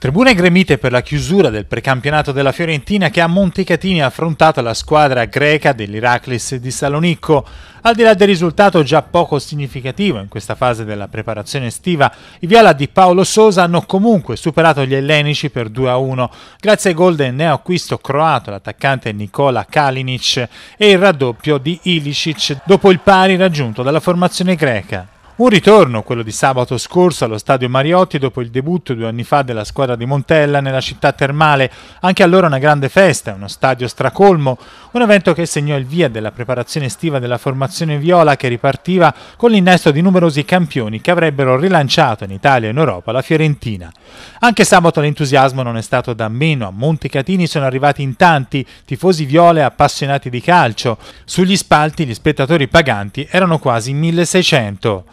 Tribune gremite per la chiusura del precampionato della Fiorentina che a Montecatini ha affrontato la squadra greca dell'Iraclis di Salonicco. Al di là del risultato già poco significativo in questa fase della preparazione estiva, i Viala di Paolo Sosa hanno comunque superato gli ellenici per 2-1 grazie ai gol del neoacquisto croato l'attaccante Nicola Kalinic e il raddoppio di Ilicic dopo il pari raggiunto dalla formazione greca. Un ritorno, quello di sabato scorso allo stadio Mariotti dopo il debutto due anni fa della squadra di Montella nella città termale. Anche allora una grande festa, uno stadio stracolmo, un evento che segnò il via della preparazione estiva della formazione viola che ripartiva con l'innesto di numerosi campioni che avrebbero rilanciato in Italia e in Europa la Fiorentina. Anche sabato l'entusiasmo non è stato da meno, a Montecatini sono arrivati in tanti tifosi viole appassionati di calcio. Sugli spalti gli spettatori paganti erano quasi 1600.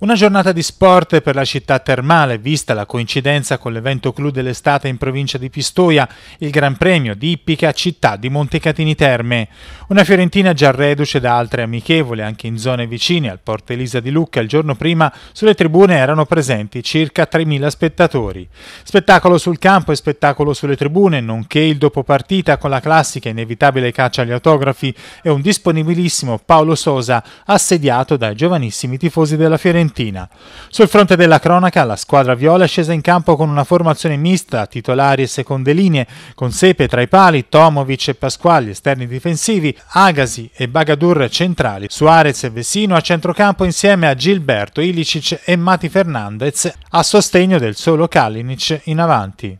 Una giornata di sport per la città termale, vista la coincidenza con l'evento clou dell'estate in provincia di Pistoia, il Gran Premio di Ippica città di Montecatini Terme. Una Fiorentina già reduce da altre amichevole anche in zone vicine al Porto Elisa di Lucca il giorno prima, sulle tribune erano presenti circa 3.000 spettatori. Spettacolo sul campo e spettacolo sulle tribune, nonché il dopopartita con la classica inevitabile caccia agli autografi e un disponibilissimo Paolo Sosa assediato dai giovanissimi tifosi della Fiorentina. Fiorentina. Sul fronte della cronaca, la squadra viola è scesa in campo con una formazione mista, titolari e seconde linee, con Sepe tra i pali, Tomovic e Pasquali esterni difensivi, Agasi e Bagadur centrali, Suarez e Vessino a centrocampo insieme a Gilberto, Ilicic e Mati Fernandez a sostegno del solo Kalinic in avanti.